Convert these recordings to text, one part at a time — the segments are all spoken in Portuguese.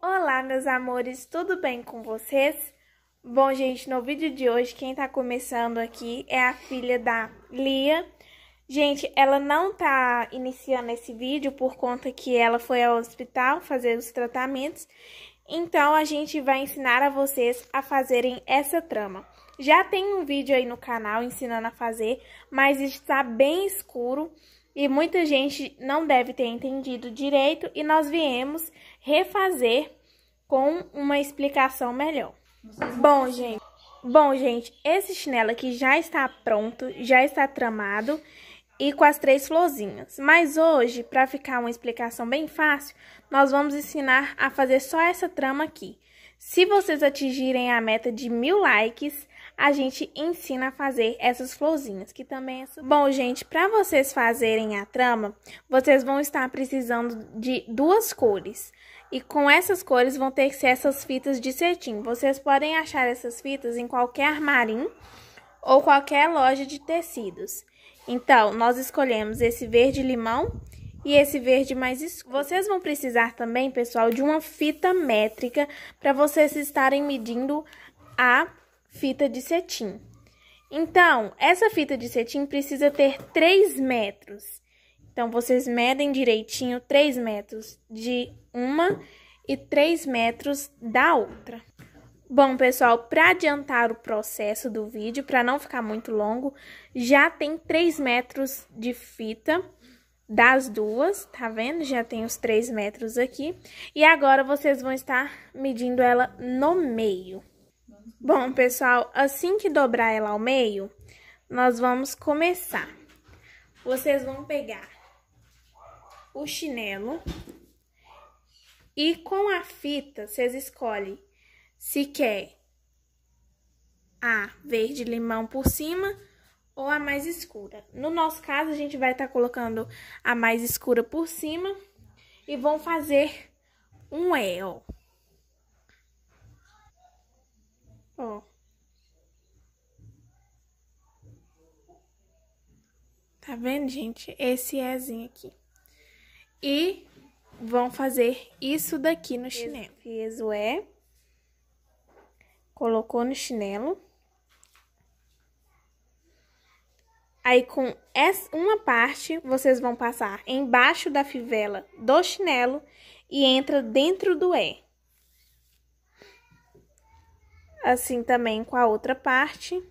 Olá, meus amores, tudo bem com vocês? Bom, gente, no vídeo de hoje, quem tá começando aqui é a filha da Lia. Gente, ela não tá iniciando esse vídeo por conta que ela foi ao hospital fazer os tratamentos. Então, a gente vai ensinar a vocês a fazerem essa trama. Já tem um vídeo aí no canal ensinando a fazer, mas está bem escuro e muita gente não deve ter entendido direito e nós viemos refazer com uma explicação melhor. Bom, gente, bom, gente, esse chinelo aqui já está pronto, já está tramado e com as três florzinhas. Mas hoje, para ficar uma explicação bem fácil, nós vamos ensinar a fazer só essa trama aqui. Se vocês atingirem a meta de mil likes, a gente ensina a fazer essas florzinhas, que também é super... Bom, gente, para vocês fazerem a trama, vocês vão estar precisando de duas cores. E com essas cores vão ter que ser essas fitas de cetim. Vocês podem achar essas fitas em qualquer armarinho ou qualquer loja de tecidos. Então, nós escolhemos esse verde limão e esse verde mais escuro. Vocês vão precisar também, pessoal, de uma fita métrica para vocês estarem medindo a fita de cetim. Então, essa fita de cetim precisa ter 3 metros. Então, vocês medem direitinho 3 metros de uma e 3 metros da outra. Bom, pessoal, para adiantar o processo do vídeo, para não ficar muito longo, já tem 3 metros de fita das duas, tá vendo? Já tem os 3 metros aqui. E agora vocês vão estar medindo ela no meio. Bom, pessoal, assim que dobrar ela ao meio, nós vamos começar. Vocês vão pegar o chinelo e com a fita vocês escolhem se quer a verde limão por cima ou a mais escura. No nosso caso, a gente vai estar tá colocando a mais escura por cima e vão fazer um E, ó. Ó. Tá vendo, gente? Esse Ezinho aqui. E vão fazer isso daqui no chinelo. Fez o E. É colocou no chinelo. Aí, com essa, uma parte, vocês vão passar embaixo da fivela do chinelo e entra dentro do E assim também com a outra parte.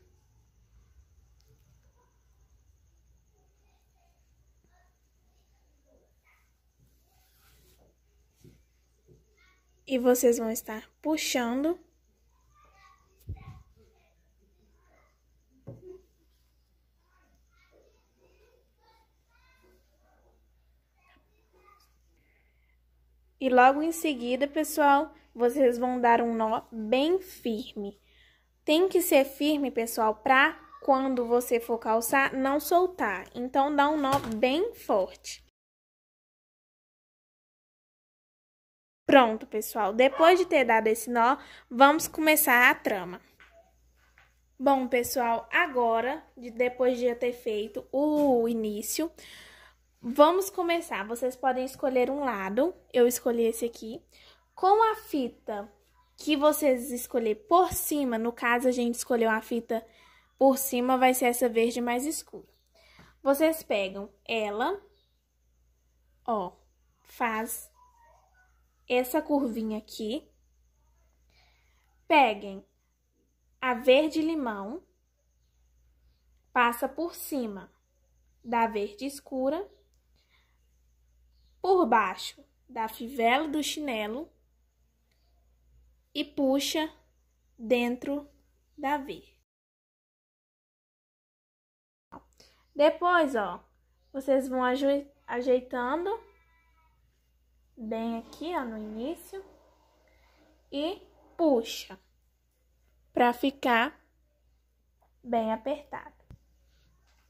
E vocês vão estar puxando E logo em seguida, pessoal, vocês vão dar um nó bem firme. Tem que ser firme, pessoal, para quando você for calçar não soltar. Então dá um nó bem forte. Pronto, pessoal. Depois de ter dado esse nó, vamos começar a trama. Bom, pessoal, agora, depois de eu ter feito o início, Vamos começar. Vocês podem escolher um lado. Eu escolhi esse aqui. Com a fita que vocês escolher por cima, no caso a gente escolheu a fita por cima, vai ser essa verde mais escura. Vocês pegam ela, ó, faz essa curvinha aqui. Peguem a verde limão, passa por cima da verde escura por baixo da fivela do chinelo e puxa dentro da V. Depois, ó, vocês vão ajeitando bem aqui, ó, no início e puxa para ficar bem apertado.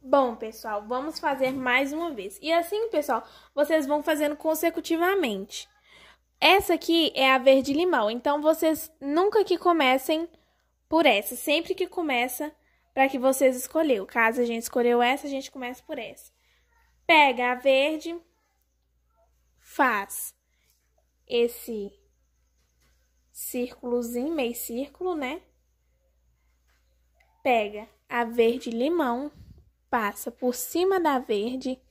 Bom, pessoal, vamos fazer mais uma vez. E assim, pessoal, vocês vão fazendo consecutivamente. Essa aqui é a verde limão, então vocês nunca que comecem por essa, sempre que começa para que vocês escolheu. Caso a gente escolheu essa, a gente começa por essa. Pega a verde, faz esse círculozinho, meio círculo, né? Pega a verde limão passa por cima da verde,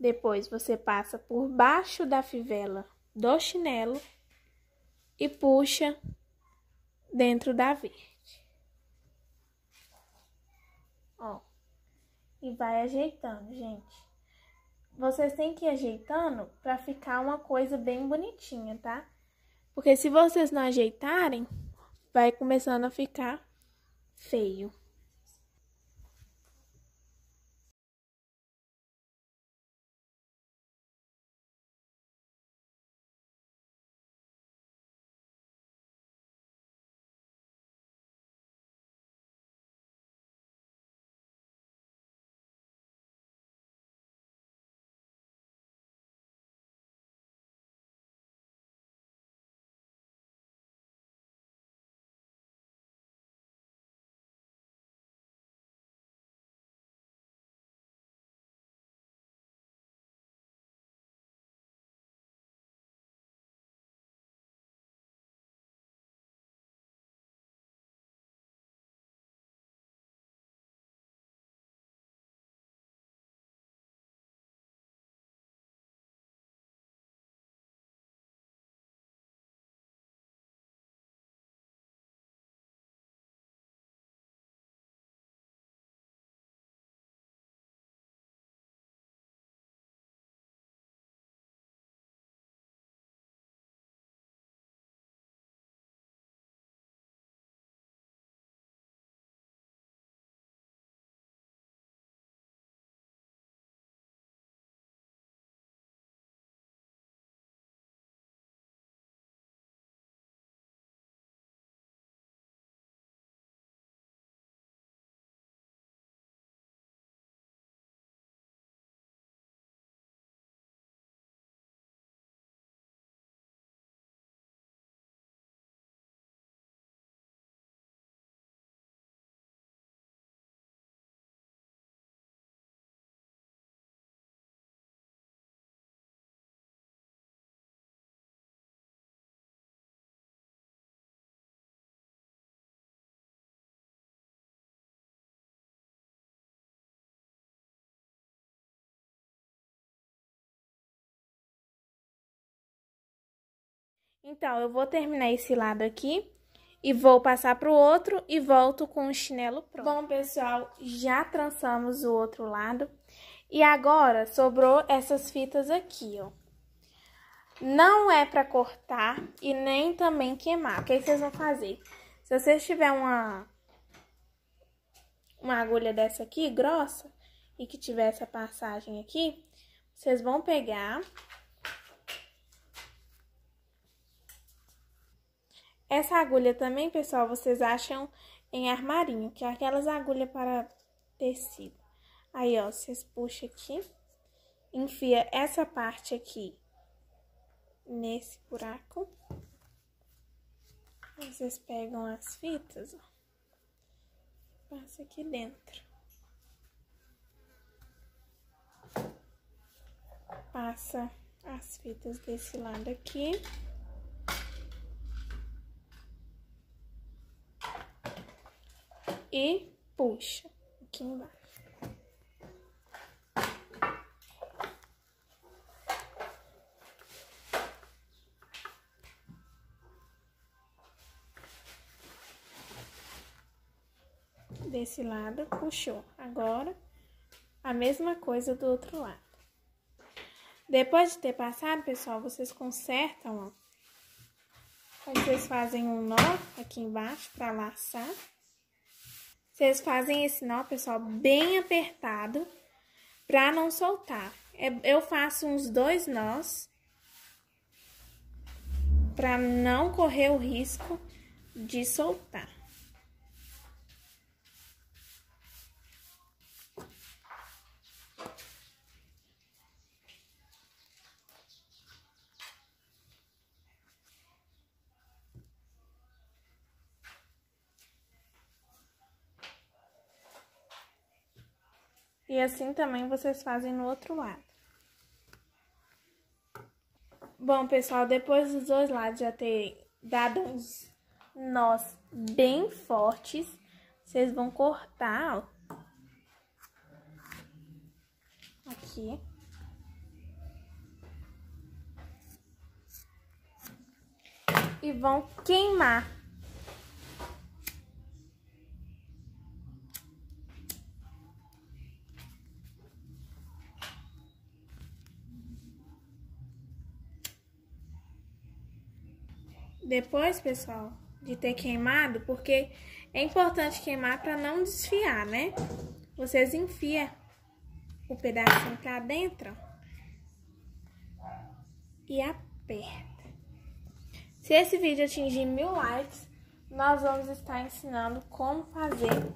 depois você passa por baixo da fivela do chinelo e puxa dentro da verde. Ó, e vai ajeitando, gente. Vocês têm que ir ajeitando para ficar uma coisa bem bonitinha, tá? Porque se vocês não ajeitarem, vai começando a ficar feio. Então, eu vou terminar esse lado aqui e vou passar pro outro e volto com o chinelo pronto. Bom, pessoal, já trançamos o outro lado. E agora, sobrou essas fitas aqui, ó. Não é pra cortar e nem também queimar. O que, vocês vão fazer? Se vocês tiverem uma, uma agulha dessa aqui, grossa, e que tiver essa passagem aqui, vocês vão pegar Essa agulha também, pessoal, vocês acham em armarinho, que é aquelas agulhas para tecido. Aí, ó, vocês puxam aqui, enfia essa parte aqui nesse buraco. Vocês pegam as fitas, ó, passa aqui dentro. Passa as fitas desse lado aqui. e puxa aqui embaixo. Desse lado, puxou. Agora, a mesma coisa do outro lado. Depois de ter passado, pessoal, vocês consertam, ó. Vocês fazem um nó aqui embaixo para laçar. Vocês fazem esse nó, pessoal, bem apertado pra não soltar. É, eu faço uns dois nós pra não correr o risco de soltar. E assim também vocês fazem no outro lado. Bom, pessoal, depois dos dois lados já terem dado uns nós bem fortes, vocês vão cortar, ó. Aqui. E vão queimar. depois, pessoal, de ter queimado, porque é importante queimar para não desfiar, né? Vocês enfiam o pedacinho para dentro e aperta. Se esse vídeo atingir mil likes, nós vamos estar ensinando como fazer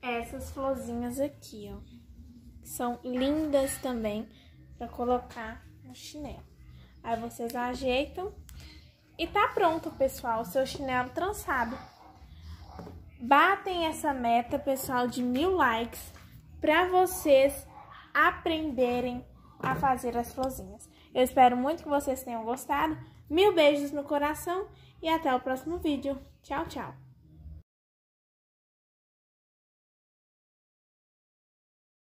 essas florzinhas aqui, ó. São lindas também para colocar no chinelo. Aí vocês ajeitam e tá pronto, pessoal, seu chinelo trançado. Batem essa meta, pessoal, de mil likes para vocês aprenderem a fazer as florzinhas. Eu espero muito que vocês tenham gostado. Mil beijos no coração e até o próximo vídeo. Tchau, tchau!